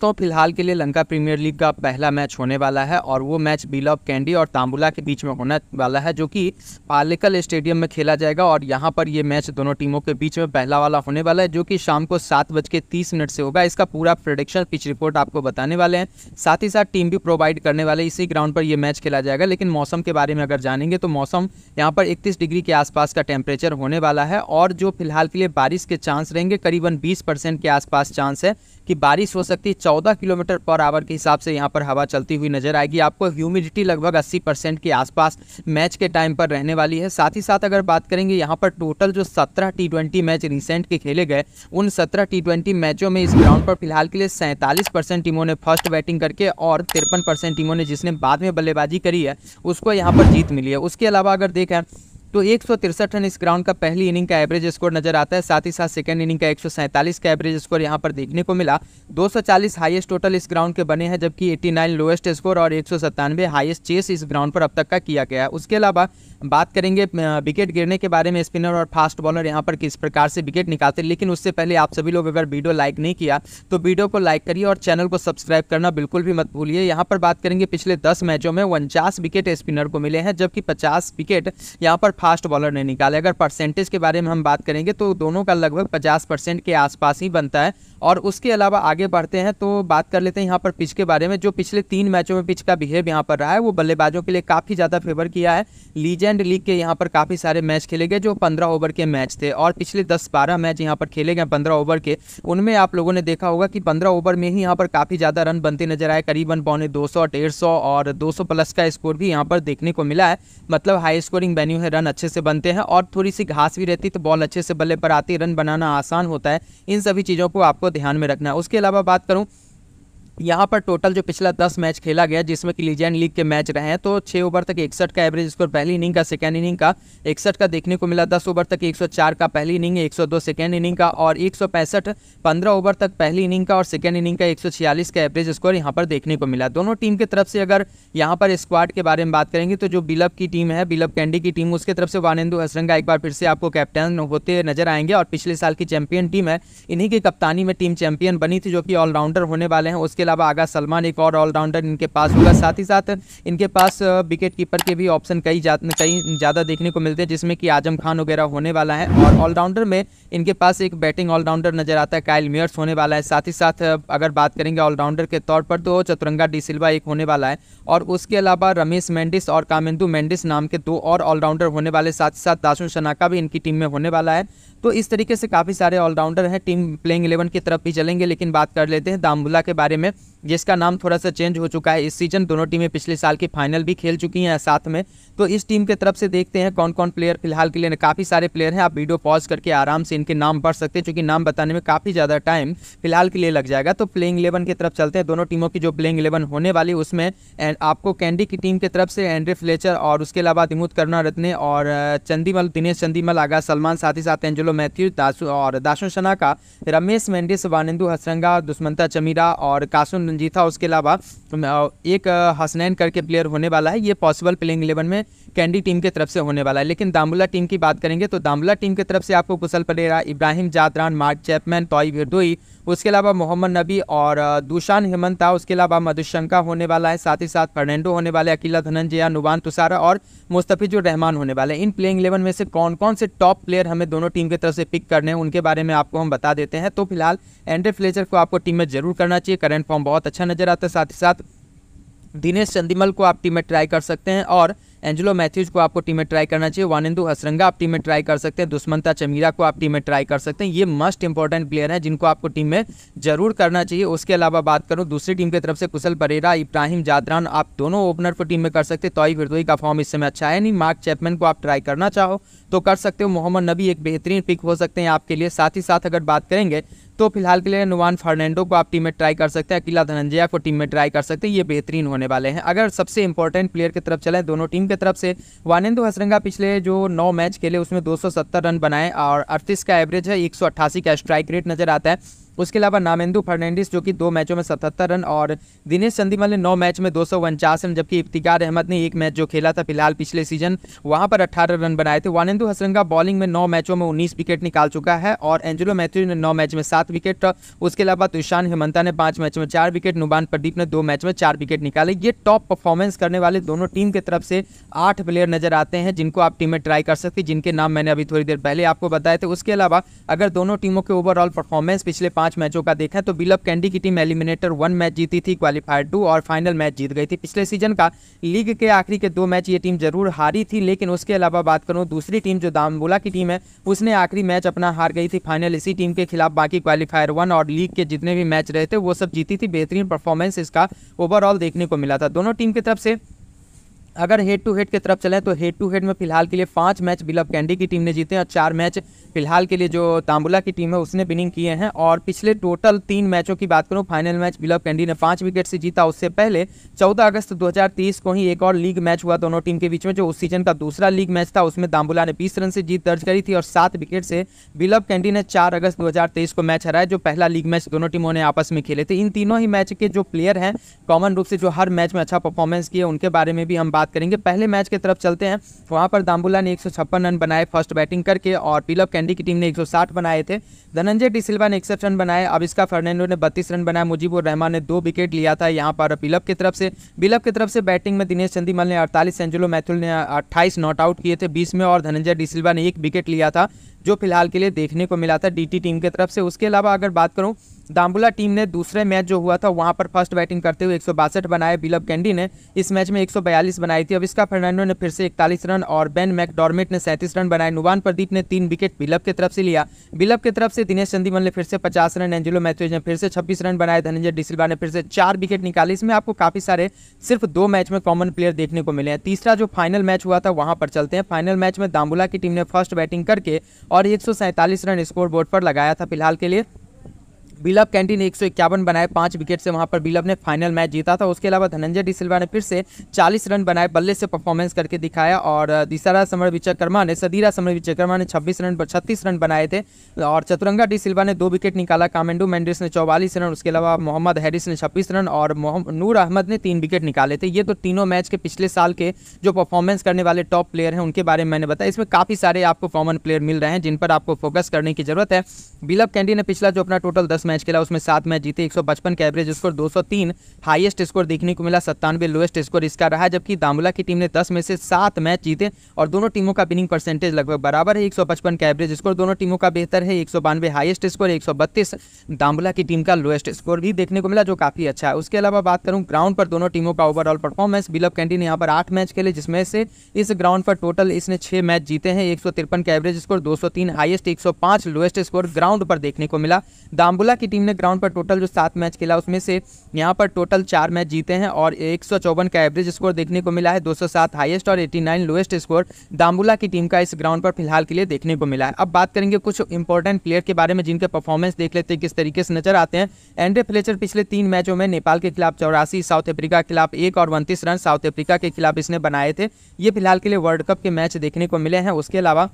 दोस्तों फिलहाल के लिए लंका प्रीमियर लीग का पहला मैच होने वाला है और वो मैच बिल ऑफ कैंडी और तांबुला के बीच में होने वाला है जो कि पालेकल स्टेडियम में खेला जाएगा और यहां पर ये मैच दोनों टीमों के बीच में पहला वाला होने वाला है जो कि शाम को सात बज के तीस मिनट से होगा इसका पूरा प्रोडिक्शन पिच रिपोर्ट आपको बताने वाले हैं साथ ही साथ टीम भी प्रोवाइड करने वाले इसी ग्राउंड पर यह मैच खेला जाएगा लेकिन मौसम के बारे में अगर जानेंगे तो मौसम यहाँ पर इकतीस डिग्री के आसपास का टेम्परेचर होने वाला है और जो फिलहाल के लिए बारिश के चांस रहेंगे करीबन बीस के आसपास चांस है कि बारिश हो सकती है चौदह किलोमीटर पर आवर के हिसाब से यहाँ पर हवा चलती हुई नजर आएगी आपको ह्यूमिडिटी लगभग अस्सी परसेंट के आसपास मैच के टाइम पर रहने वाली है साथ ही साथ अगर बात करेंगे यहाँ पर टोटल जो सत्रह टी ट्वेंटी मैच रिसेंट के खेले गए उन सत्रह टी ट्वेंटी मैचों में इस ग्राउंड पर फिलहाल के लिए सैंतालीस परसेंट टीमों ने फर्स्ट बैटिंग करके और तिरपन परसेंट टीमों ने जिसने बाद में बल्लेबाजी करी है उसको यहाँ पर जीत मिली है उसके अलावा अगर देखें तो एक सौ तिरसठ रन इस ग्राउंड का पहली इनिंग का एवरेज स्कोर नजर आता है साथ ही साथ सेकेंड इनिंग का एक का एवरेज स्कोर यहाँ पर देखने को मिला 240 हाईएस्ट टोटल इस ग्राउंड के बने हैं जबकि 89 लोएस्ट स्कोर और एक हाईएस्ट चेस इस ग्राउंड पर अब तक का किया गया है उसके अलावा बात करेंगे विकेट गिरने के बारे में स्पिनर और फास्ट बॉलर यहाँ पर किस प्रकार से विकेट निकालते हैं लेकिन उससे पहले आप सभी लोग अगर वीडियो लाइक नहीं किया तो वीडियो को लाइक करिए और चैनल को सब्सक्राइब करना बिल्कुल भी मत भूलिए यहाँ पर बात करेंगे पिछले दस मैचों में उनचास विकेट स्पिनर को मिले हैं जबकि पचास विकेट यहाँ पर फास्ट बॉलर ने निकाले अगर परसेंटेज के बारे में हम बात करेंगे तो दोनों का लगभग पचास परसेंट के आसपास ही बनता है और उसके अलावा आगे बढ़ते हैं तो बात कर लेते हैं यहाँ पर पिच के बारे में जो पिछले तीन मैचों में पिच का बिहेव यहाँ पर रहा है वो बल्लेबाजों के लिए काफ़ी ज़्यादा फेवर किया है लीजे वीकेंड लीग के यहाँ पर काफ़ी सारे मैच खेले गए जो पंद्रह ओवर के मैच थे और पिछले दस बारह मैच यहाँ पर खेले गए पंद्रह ओवर के उनमें आप लोगों ने देखा होगा कि पंद्रह ओवर में ही यहाँ पर काफ़ी ज़्यादा रन बनते नजर आए करीबन पौने दो सौ और दो प्लस का स्कोर भी यहाँ पर देखने को मिला है मतलब हाई स्कोरिंग वेन्यू है रन अच्छे से बनते हैं और थोड़ी सी घास भी रहती तो बॉल अच्छे से बल्ले पर आती रन बनाना आसान होता है इन सभी चीज़ों को आपको ध्यान में रखना है उसके अलावा बात करूँ यहाँ पर टोटल जो पिछला दस मैच खेला गया जिसमें कि लीजेंड लीग के मैच रहे हैं तो छः ओवर तक इकसठ का एवरेज स्कोर पहली इनिंग का सेकेंड इनिंग का इकसठ का देखने को मिला दस ओवर तक 104 का पहली इनिंग 102 सेकेंड इनिंग का और एक पंद्रह ओवर तक पहली इनिंग का और सेकेंड इनिंग का छियालीस का एवरेज स्कोर यहाँ पर देखने को मिला दोनों टीम की तरफ से अगर यहाँ पर स्क्वाड के बारे में बात करेंगे तो जो बिलब की टीम है बिलब कैंडी की टीम उसके तरफ से वानेंदु हसरंगा एक बार फिर से आपको कैप्टन होते नजर आएंगे और पिछले साल की चैंपियन टीम है इन्हीं की कप्तानी में टीम चैंपियन बनी थी जो कि ऑलराउंडर होने वाले हैं उसके अलावा आगा सलमान एक और ऑलराउंडर इनके पास होगा साथ ही साथ इनके पास विकेट कीपर के भी ऑप्शन कई जा, कई ज़्यादा देखने को मिलते हैं जिसमें कि आजम खान वगैरह होने वाला है और ऑलराउंडर में इनके पास एक बैटिंग ऑलराउंडर नजर आता है कायल मेयर्स होने वाला है साथ ही साथ अगर बात करेंगे ऑलराउंडर के तौर पर तो चतुरंगा डी सिल्वा एक होने वाला है और उसके अलावा रमेश मैंडिस और कामेंदू मैंडिस नाम के दो और ऑलराउंडर होने वाले साथ ही साथ दासू शनाका भी इनकी टीम में होने वाला है तो इस तरीके से काफ़ी सारे ऑलराउंडर हैं टीम प्लेइंग इलेवन की तरफ भी चलेंगे लेकिन बात कर लेते हैं दामबुला के बारे में जिसका नाम थोड़ा सा चेंज हो चुका है इस सीजन दोनों टीमें पिछले साल की फाइनल भी खेल चुकी हैं साथ में तो इस टीम के तरफ से देखते हैं कौन कौन प्लेयर फिलहाल के लिए काफ़ी सारे प्लेयर हैं आप वीडियो पॉज करके आराम से इनके नाम पढ़ सकते हैं चूँकि नाम बताने में काफ़ी ज़्यादा टाइम फिलहाल के लिए लग जाएगा तो प्लेइंग इलेवन की तरफ चलते हैं दोनों टीमों की जो प्लेइंग इलेवन होने वाली उसमें आपको कैंडी की टीम की तरफ से एंड्रे फ्लेचर और उसके अलावा दिमुद करुणा रत्ने और चंदीमल दिनेश चंदीमल आगा सलमान साथ ही साथ एंजलो मैथ्यू दासू और दाशु शना का रमेश मेंडिस वानिंदू हसरंगा दुष्मंता चमीरा और कासुन रंजीता उसके अलावा एक हसनैन करके प्लेयर होने वाला है ये पॉसिबल प्लेइंग इलेवन में कैंडी टीम की तरफ से होने वाला है लेकिन दामुला टीम की बात करेंगे तो दामुला टीम की तरफ से आपको कुशल परेरा इब्राहिम जादरान मार्क चैपमैन तोई विरदोई उसके अलावा मोहम्मद नबी और दुशान हेमंता उसके अलावा मधुशंका होने वाला है साथ ही साथ फर्नैंडो होने वाले अकीला धनंजया नुबान तुसारा और मुस्तफ़िजुर रहमान होने वाले हैं इन प्लेइंग इलेवन में से कौन कौन से टॉप प्लेयर हमें दोनों टीम की तरफ से पिक करने हैं उनके बारे में आपको हम बता देते हैं तो फिलहाल एंड्रे फ्लेचर को आपको टीम में जरूर करना चाहिए करंट फॉर्म बहुत बहुत अच्छा नज़र आता है साथ ही साथ दिनेश चंदीमल को आप टीम में ट्राई कर सकते हैं और एंजेलो मैथ्यूज को आपको टीम में ट्राई करना चाहिए वानिंदु हसरंगा आप टीम में ट्राई कर सकते हैं दुष्मंता चमीरा को आप टीम में ट्राई कर सकते हैं ये मस्ट इंपॉर्टेंट प्लेयर हैं जिनको आपको टीम में जरूर करना चाहिए उसके अलावा बात करूँ दूसरी टीम की तरफ से कुशल परेरा इब्राहिम जादरान आप दोनों ओपनर को टीम में कर सकते हैं तोई विरदोई का फॉर्म इस समय अच्छा है नहीं मार्क चैपमैन को आप ट्राई करना चाहो तो कर सकते हो मोहम्मद नबी एक बेहतरीन पिक हो सकते हैं आपके लिए साथ ही साथ अगर बात करेंगे तो फिलहाल के लिए नुवान फर्नैंडो को आप टीम में ट्राई कर सकते हैं अकीला धनंजया को टीम में ट्राई कर सकते हैं ये बेहतरीन होने वाले हैं अगर सबसे इंपॉर्टेंट प्लेयर की तरफ चलें दोनों टीम की तरफ से वानेंदो हसरंगा पिछले जो नौ मैच खेले उसमें दो रन बनाए और अड़तीस का एवरेज है एक का स्ट्राइक रेट नजर आता है उसके अलावा नामेंदू फर्नांडिस जो कि दो मैचों में सतहत्तर रन और दिनेश चंदीमल ने नौ मैच में दो रन जबकि इफ्तिकार अहमद ने एक मैच जो खेला था फिलहाल पिछले सीजन वहाँ पर अट्ठारह रन बनाए थे वानेंदु हसरंगा बॉलिंग में नौ मैचों में उन्नीस विकेट निकाल चुका है और एंजलो मैथ्यू ने नौ मैच में सात विकेट उसके अलावा तुषान हेमंता ने पाँच मैच में चार विकेट नुबान प्रदीप ने दो मैच में चार विकेट निकाले ये टॉप परफॉर्मेंस करने वाले दोनों टीम की तरफ से आठ प्लेयर नजर आते हैं जिनको आप टीम में ट्राई कर हैं जिनके नाम मैंने अभी थोड़ी देर पहले आपको बताए थे उसके अलावा अगर दोनों टीमों के ओवरऑल परफॉर्मेंस पिछले पांच पांच मैचों का देखा तो बिलअप कैंडी की टीम एलिमिनेटर वन मैच जीती थी क्वालिफायर टू और फाइनल मैच जीत गई थी पिछले सीजन का लीग के आखिरी के दो मैच ये टीम जरूर हारी थी लेकिन उसके अलावा बात करूँ दूसरी टीम जो दामबोला की टीम है उसने आखिरी मैच अपना हार गई थी फाइनल इसी टीम के खिलाफ बाकी क्वालिफायर वन और लीग के जितने भी मैच रहे थे वो सब जीती थी बेहतरीन परफॉर्मेंस इसका ओवरऑल देखने को मिला था दोनों टीम की तरफ से अगर हेड टू हेड की तरफ चलें तो हेड टू हेड में फिलहाल के लिए पाँच मैच बिलव कैंडी की टीम ने जीते हैं और चार मैच फिलहाल के लिए जो तांबुला की टीम है उसने विनिंग किए हैं और पिछले टोटल तीन मैचों की बात करूँ फाइनल मैच बिलव कैंडी ने पाँच विकेट से जीता उससे पहले चौदह अगस्त दो को ही एक और लीग मैच हुआ दोनों टीम के बीच में जो उस सीजन का दूसरा लीग मैच था उसमें तांबुला ने बीस रन से जीत दर्ज करी थी और सात विकेट से बिलव कैंडी ने चार अगस्त दो को मैच हराया जो पहला लीग मैच दोनों टीमों ने आपस में खेले थे इन तीनों ही मैच के जो प्लेयर हैं कॉमन रूप से जो हर मैच में अच्छा परफॉर्मेंस किए उनके बारे में भी हम बात बात करेंगे पहले मैच की तरफ चलते हैं वहाँ पर दाम्बुला ने एक रन बनाए फर्स्ट बैटिंग करके और पीलअप कैंडी की टीम ने एक बनाए थे धनंजय डी ने इकसठ रन बनाए अब इसका फर्नैंडो ने बत्तीस रन बनाया मुजीबुर रहमान ने दो विकेट लिया था यहाँ पर पीलअप की तरफ से पीलअप की तरफ से बैटिंग में दिनेश चंदीमल ने अड़तालीस एंजुलो मैथुल ने अट्ठाईस नॉट आउट किए थे बीस में और धनंजय डी ने एक विकेट लिया था जो फिलहाल के लिए देखने को मिला था डीटी टीम की तरफ से उसके अलावा अगर बात करूँ दाम्बुला टीम ने दूसरे मैच जो हुआ था वहाँ पर फर्स्ट बैटिंग करते हुए एक बनाए बिलब कैंडी ने इस मैच में 142 बनाई थी अब इसका फर्नांडो ने फिर से इकतालीस रन और बेन मैकडॉर्मेट ने सैंतीस रन बनाए नुवान प्रदीप ने तीन विकेट बिलब की तरफ से लिया बिलब की तरफ से दिनेश चंदीमल ने फिर से पचास रन एंजिलो मैथ्यूज ने फिर से छब्बीस रन बनाए धनंजय डिसिल्वा ने फिर से चार विकेट निकाले इसमें आपको काफ़ी सारे सिर्फ दो मैच में कॉमन प्लेयर देखने को मिले हैं तीसरा जो फाइनल मैच हुआ था वहां पर चलते हैं फाइनल मैच में दाम्बुला की टीम ने फर्स्ट बैटिंग करके और और एक रन स्कोर बोर्ड पर लगाया था फिलहाल के लिए बिलब कैंटीन एक सौ इक्यावन बनाए पाँच विकेट से वहाँ पर बिलब ने फाइनल मैच जीता था उसके अलावा धनंजय डिसिल्वा ने फिर से चालीस रन बनाए बल्ले से परफॉर्मेंस करके दिखाया और दिसारा समर विचक्रमा ने सदीरा समर विचक्रमा ने छब्बीस रन छत्तीस रन बनाए थे और चतुरंगा डिसिल्वा ने दो विकेट निकाला कामेंडू मैंडिस ने चौवालीस रन उसके अलावा मोहम्मद हैरिस ने छब्बीस रन और नूर अहमद ने तीन विकेट निकाले थे ये तो तीनों मैच के पिछले साल के जो परफॉर्मेंस करने वाले टॉप प्लेयर हैं उनके बारे में मैंने बताया इसमें काफ़ी सारे आपको कॉमन प्लेयर मिल रहे हैं जिन पर आपको फोकस करने की जरूरत है बिलब कैंडी ने पिछला जो अपना टोटल दस मैच खेला उसमें सात मैच जीते 155 का एवरेज स्कोर दो हाईएस्ट स्कोर देखने को मिला सत्तानवे लोएस्ट स्कोर इसका रहा जबकि दामुला की टीम ने 10 में से सात मैच जीते और दोनों टीमों का विनिंग परसेंटेज लगभग बराबर है 155 का एवरेज स्कोर दोनों टीमों का बेहतर है एक हाईएस्ट स्कोर एक दामुला की टीम का लोएस्ट स्कोर भी देखने को मिला जो काफ़ी अच्छा है उसके अलावा बात करूँ ग्राउंड पर दोनों टीमों का ओवरऑल परफॉर्मेंस बिलअप कैंडी ने यहाँ पर आठ मैच खेले जिसमें से इस ग्राउंड पर टोटल इसने छह मैच जीते हैं एक का एवरेज स्कोर दो हाईएस्ट एक लोएस्ट स्कोर ग्राउंड पर देखने को मिला दाम्बुला की टीम ने ग्राउंड पर टोटल जो सात मैच खेला उसमें से यहाँ पर टोटल चार मैच जीते हैं और एक का एवरेज स्कोर देखने को मिला है 207 हाईएस्ट और 89 लोएस्ट स्कोर दाम्बुला की टीम का इस ग्राउंड पर फिलहाल के लिए देखने को मिला है अब बात करेंगे कुछ इंपॉर्टेंट प्लेयर के बारे में जिनके परफॉर्मेंस देख लेते हैं किस तरीके से नजर आते हैं एंड्रे फ्लेचर पिछले तीन मैचों में नेपाल के खिलाफ चौरासी साउथ अफ्रीका के खिलाफ एक और उनतीस रन साउथ अफ्रीका के खिलाफ इसने बनाए थे ये फिलहाल के लिए वर्ल्ड कप के मैच देखने को मिले हैं उसके अलावा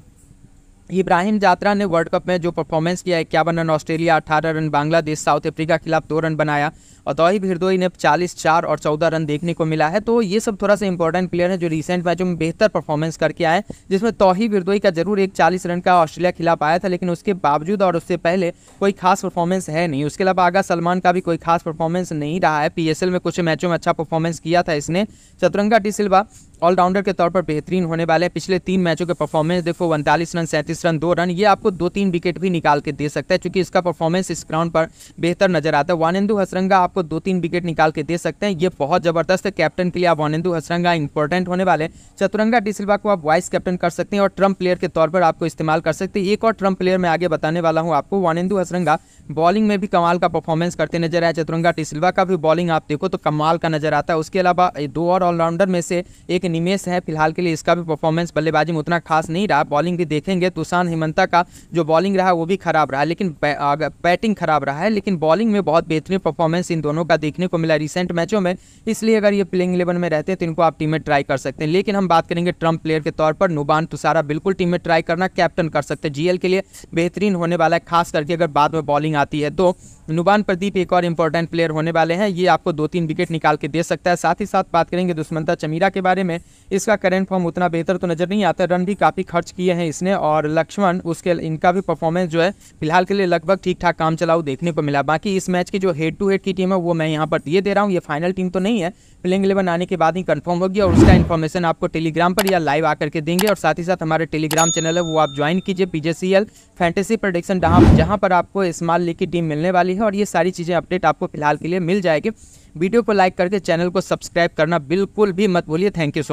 इब्राहिम जात्रा ने वर्ल्ड कप में जो परफॉर्मेंस किया इक्यावन रन ऑस्ट्रेलिया अठारह रन बांग्लादेश साउथ अफ्रीका के खिलाफ दो रन बनाया और तोहिब हिरदोई ने चालीस चार और चौदह रन देखने को मिला है तो ये सब थोड़ा सा इंपॉर्टेंट प्लेयर है जो रिसेंट मैचों में बेहतर परफॉर्मेंस करके आए जिसमें तोहिब हिरदोई का जरूर एक चालीस रन का ऑस्ट्रेलिया खिलाफ आया था लेकिन उसके बावजूद और उससे पहले कोई खास परफॉर्मेंस है नहीं उसके अलावा आगा सलमान का भी कोई खास परफॉर्मेंस नहीं रहा है पी में कुछ मैचों में अच्छा परफॉर्मेंस किया था इसने चतुरंगा टी सिल्वा ऑलराउंडर के तौर पर बेहतरीन होने वाले हैं पिछले तीन मैचों के परफॉर्मेंस देखो उनतालीस रन सैंतीस रन दो रन ये आपको दो तीन विकेट भी निकाल के दे सकता है क्योंकि इसका परफॉर्मेंस इस ग्राउंड पर बेहतर नजर आता है वानेंदु हसरंगा आपको दो तीन विकेट निकाल के दे सकते हैं ये बहुत जबरदस्त है कैप्टन के लिए आप वानेंदु हसरंगा इंपॉर्टेंट होने वाले चतुरंगा डिसिल्वा को आप वाइस कैप्टन कर सकते हैं और ट्रम्प प्लेयर के तौर पर आपको इस्तेमाल कर सकते हैं एक और ट्रम्प प्लेयर मैं आगे बताने वाला हूँ आपको वानेंदु हसरंगा बॉलिंग में भी कमाल का परफॉर्मेंस करते नजर आया चतुरंगा डिसिल्वा का भी बॉलिंग आप देखो तो कमाल का नजर आता है उसके अलावा दो और ऑलराउंडर में से एक एक निमेश है फिलहाल के लिए इसका भी परफॉर्मेंस बल्लेबाजी में उतना खास नहीं रहा बॉलिंग भी देखेंगे तुषान हेमंता का जो बॉलिंग रहा वो भी खराब रहा लेकिन बैटिंग खराब रहा है लेकिन बॉलिंग में बहुत बेहतरीन परफॉर्मेंस इन दोनों का देखने को मिला रिसेंट मैचों में इसलिए अगर ये प्लेइंग इलेवन में रहते हैं तो इनको आप टीम में ट्राई कर सकते हैं लेकिन हम बात करेंगे ट्रम्प प्लेयर के तौर पर नुबान तुषारा बिल्कुल टीम में ट्राई करना कैप्टन कर सकते हैं जीएल के लिए बेहतरीन होने वाला है खास करके अगर बाद में बॉलिंग आती है तो नुबान प्रदीप एक और इंपॉर्टेंट प्लेयर होने वाले हैं ये आपको दो तीन विकेट निकाल के दे सकता है साथ ही साथ बात करेंगे दुष्मंता चमीरा के बारे में में इसका करेंट फॉर्म उतना बेहतर तो नज़र नहीं आता रन भी काफ़ी खर्च किए हैं इसने और लक्ष्मण उसके इनका भी परफॉर्मेंस जो है फिलहाल के लिए लगभग ठीक ठाक काम चलाऊ देखने को मिला बाकी इस मैच की जो हेड टू हेड की टीम है वो मैं यहाँ पर दिए दे रहा हूँ ये फाइनल टीम तो नहीं है प्लेइंग इलेवन आने के बाद ही कन्फर्म होगी और उसका इन्फॉर्मेशन आपको टेलीग्राम पर या लाइव आकर के देंगे और साथ ही साथ हमारे टेलीग्राम चैनल है वो आप ज्वाइन कीजिए सी एल फैंटेसी प्रोडिक्शन जहाँ पर आपको स्मॉल लीग की टीम मिलने वाली है और ये सारी चीज़ें अपडेट आपको फिलहाल के लिए मिल जाएगी वीडियो को लाइक करके चैनल को सब्सक्राइब करना बिल्कुल भी मत भूलिए थैंक यू सो मच